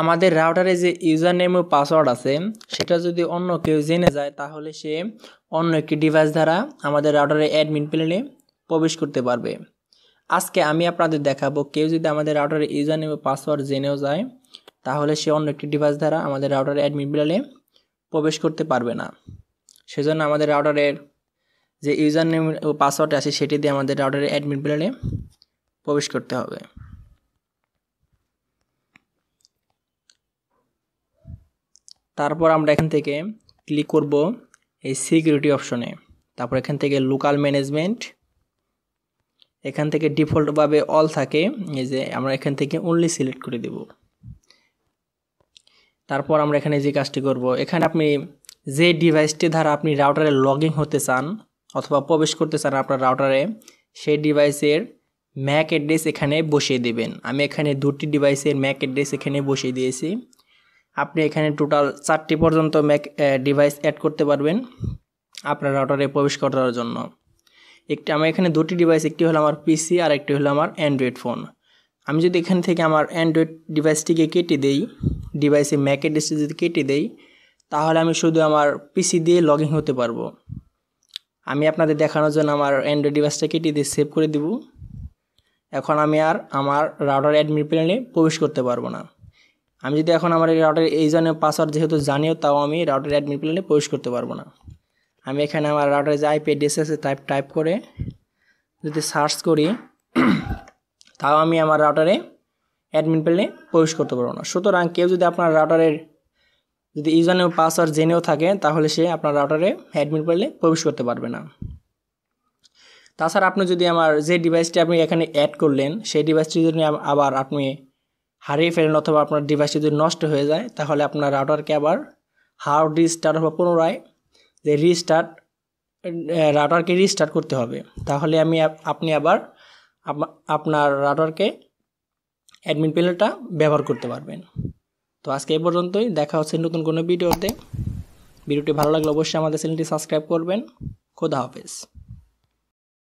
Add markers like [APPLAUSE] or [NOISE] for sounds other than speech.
আমাদের রাউটারে যে user name ও পাসওয়ার্ড আছে সেটা যদি অন্য কেউ জেনে যায় তাহলে সে অন্য একটি ডিভাইস দ্বারা আমাদের রাউটারে অ্যাডমিন প্যানেলে প্রবেশ করতে পারবে আজকে আমি আপনাদের দেখাবো কেউ যদি আমাদের রাউটারে ইউজার নেম ও পাসওয়ার্ড জেনেও যায় তাহলে সে অন্য একটি ডিভাইস দ্বারা আমাদের রাউটারে অ্যাডমিন প্যানেলে প্রবেশ করতে পারবে না সেজন্য আমাদের রাউটারের যে ইউজার নেম ও পাসওয়ার্ড আছে সেটি দিয়ে আমাদের রাউটারে অ্যাডমিন প্যানেলে প্রবেশ করতে হবে তারপর আমরা এখান থেকে ক্লিক করব এই সিকিউরিটি অপশনে তারপর এখান থেকে লোকাল ম্যানেজমেন্ট এখান থেকে ডিফল্টভাবে অল থাকে এই যে আমরা এখান থেকে অনলি সিলেক্ট করে দেব তারপর আমরা এখানে যে কাজটি করব এখানে আপনি যে ডিভাইসটি ধারা আপনি রাউটারে লগিং হতে চান অথবা প্রবেশ করতে চান আপনার রাউটারে সেই ডিভাইসের ম্যাক অ্যাড্রেস এখানে বসিয়ে দেবেন আমি এখানে দুটি ডিভাইসের ম্যাক অ্যাড্রেস এখানে বসিয়ে দিয়েছি আপনি এখানে টোটাল চারটি পর্যন্ত ম্যাক ডিভাইস অ্যাড করতে পারবেন আপনার রাউটারে প্রবেশ করার জন্য একটি আমার এখানে দুটি ডিভাইস একটি হলো আমার পিসি আর একটি হলো আমার অ্যান্ড্রয়েড ফোন আমি যদি এখান থেকে আমার অ্যান্ড্রয়েড ডিভাইসটিকে কেটে দেই ডিভাইসে ম্যাকের ডিসটি যদি কেটে দেই তাহলে আমি শুধু আমার পিসি দিয়ে লগ ইন হতে পারবো আমি আপনাদের দেখানোর জন্য আমার অ্যান্ড্রয়েড ডিভাইসটা কেটে দিয়ে সেভ করে দেব এখন আমি আর আমার রাউটার অ্যাডমিট প্যানেলে প্রবেশ করতে পারবো না আমি যদি এখন আমার এই রাউটার এই জন্য পাসওয়ার্ড যেহেতু জানিও তাও আমি রাউটার অ্যাডমিন প্ল্যানে প্রবেশ করতে পারবো না আমি এখানে আমার রাউটারে যে আইপি অ্যাড্রেস আছে টাইপ টাইপ করে যদি সার্চ করি [CLEARS THROAT] তাও আমি আমার রাউটারে অ্যাডমিন প্যানেলে প্রবেশ করতে পারবো না সুতরাং কেউ যদি আপনার রাউটারের যদি ইউজার পাসওয়ার্ড জেনেও থাকে তাহলে সে আপনার রাউটারে অ্যাডমিন প্যানেলে প্রবেশ করতে পারবে না তাছাড়া আপনি যদি আমার যে ডিভাইসটি আপনি এখানে অ্যাড করলেন সেই ডিভাইসটি যদি আবার আপনি হারিয়ে ফেলেন অথবা আপনার ডিভাইস যদি নষ্ট হয়ে যায় তাহলে আপনার রাউটারকে আবার হার্ড রিস্টার্ট অথবা পুনরায় যে রিস্টার্ট রাউটারকে রিস্টার্ট করতে হবে তাহলে আমি আপনি আবার আপনার রাউটারকে অ্যাডমিন পেলেটা ব্যবহার করতে পারবেন তো আজকে এই পর্যন্তই দেখা হচ্ছে নতুন কোনো ভিডিওতে ভিডিওটি ভালো লাগলে অবশ্যই আমাদের চ্যানেলটি সাবস্ক্রাইব করবেন খোদা হাফেজ